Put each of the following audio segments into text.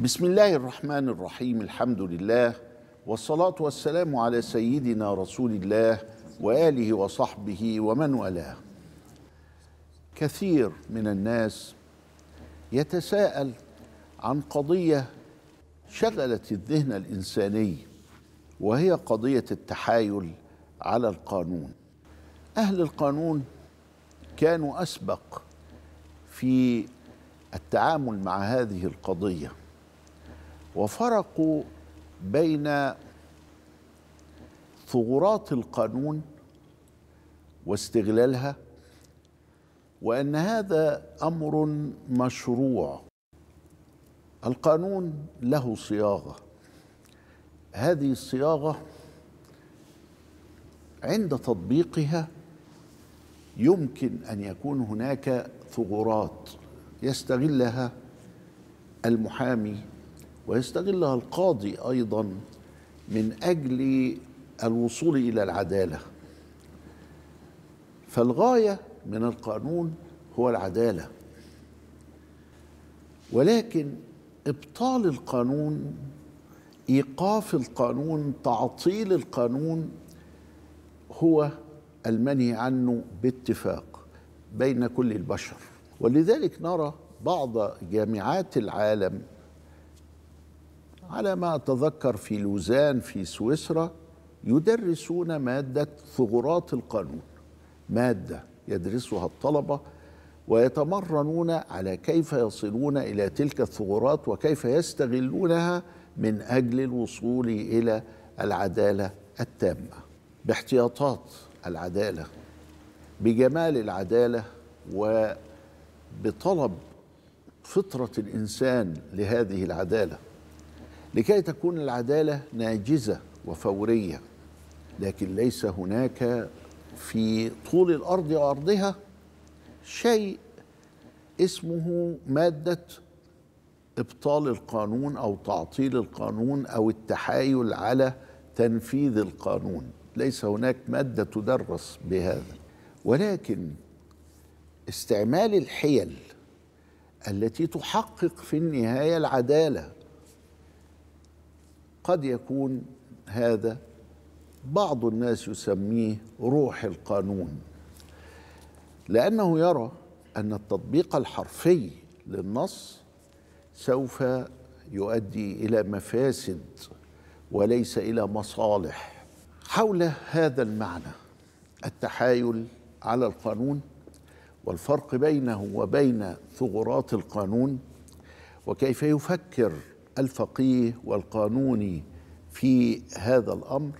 بسم الله الرحمن الرحيم الحمد لله والصلاة والسلام على سيدنا رسول الله وآله وصحبه ومن والاه كثير من الناس يتساءل عن قضية شغلت الذهن الإنساني وهي قضية التحايل على القانون أهل القانون كانوا أسبق في التعامل مع هذه القضيه وفرقوا بين ثغرات القانون واستغلالها وان هذا امر مشروع القانون له صياغه هذه الصياغه عند تطبيقها يمكن ان يكون هناك ثغرات يستغلها المحامي ويستغلها القاضي ايضا من اجل الوصول الى العداله فالغايه من القانون هو العداله ولكن ابطال القانون ايقاف القانون تعطيل القانون هو المنهي عنه باتفاق بين كل البشر ولذلك نرى بعض جامعات العالم على ما أتذكر في لوزان في سويسرا يدرسون مادة ثغرات القانون مادة يدرسها الطلبة ويتمرنون على كيف يصلون إلى تلك الثغرات وكيف يستغلونها من أجل الوصول إلى العدالة التامة باحتياطات العدالة بجمال العدالة وبطلب فطرة الإنسان لهذه العدالة لكي تكون العدالة ناجزة وفورية لكن ليس هناك في طول الأرض وأرضها شيء اسمه مادة إبطال القانون أو تعطيل القانون أو التحايل على تنفيذ القانون ليس هناك مادة تدرس بهذا ولكن استعمال الحيل التي تحقق في النهاية العدالة قد يكون هذا بعض الناس يسميه روح القانون لانه يرى ان التطبيق الحرفي للنص سوف يؤدي الى مفاسد وليس الى مصالح حول هذا المعنى التحايل على القانون والفرق بينه وبين ثغرات القانون وكيف يفكر الفقيه والقانوني في هذا الامر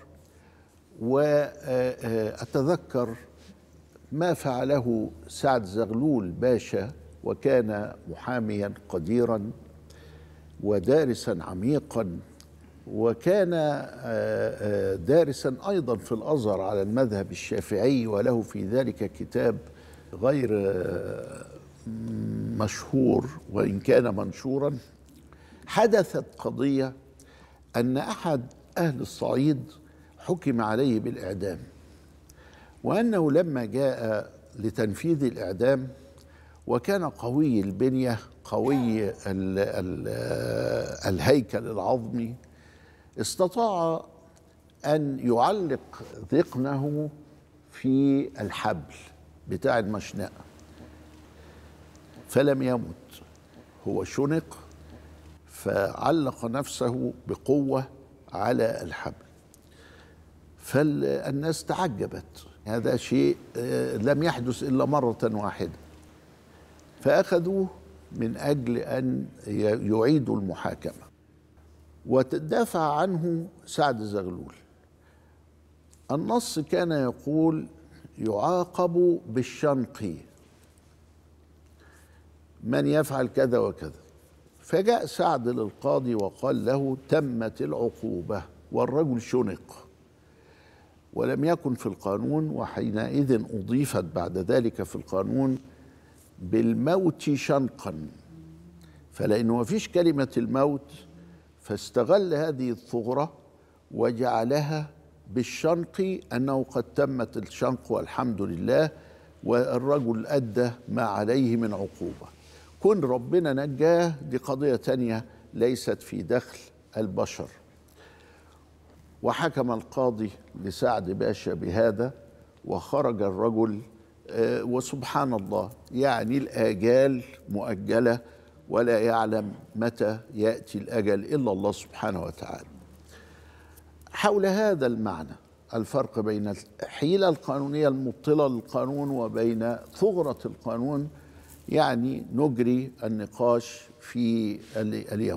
واتذكر ما فعله سعد زغلول باشا وكان محاميا قديرا ودارسا عميقا وكان آه، آه، دارسا ايضا في الازهر على المذهب الشافعي وله في ذلك كتاب غير آه، مشهور وان كان منشورا حدثت قضية أن أحد أهل الصعيد حكم عليه بالإعدام وأنه لما جاء لتنفيذ الإعدام وكان قوي البنية قوي الـ الـ الهيكل العظمي استطاع أن يعلق ذقنه في الحبل بتاع المشنقة فلم يمت هو شنق فعلق نفسه بقوة على الحبل فالناس تعجبت هذا شيء آه، لم يحدث إلا مرة واحدة فأخذوه من أجل أن يعيدوا المحاكمة وتدافع عنه سعد زغلول النص كان يقول يعاقب بالشنق من يفعل كذا وكذا فجاء سعد للقاضي وقال له تمت العقوبة والرجل شنق ولم يكن في القانون وحينئذ أضيفت بعد ذلك في القانون بالموت شنقا فلأنه ما فيش كلمة الموت فاستغل هذه الثغرة وجعلها بالشنق أنه قد تمت الشنق والحمد لله والرجل أدى ما عليه من عقوبة كون ربنا نجاه دي قضية تانية ليست في دخل البشر وحكم القاضي لسعد باشا بهذا وخرج الرجل آه، وسبحان الله يعني الآجال مؤجلة ولا يعلم متى يأتي الأجل إلا الله سبحانه وتعالى حول هذا المعنى الفرق بين الحيلة القانونية المبطلة للقانون وبين ثغرة القانون يعني نجري النقاش في اليوم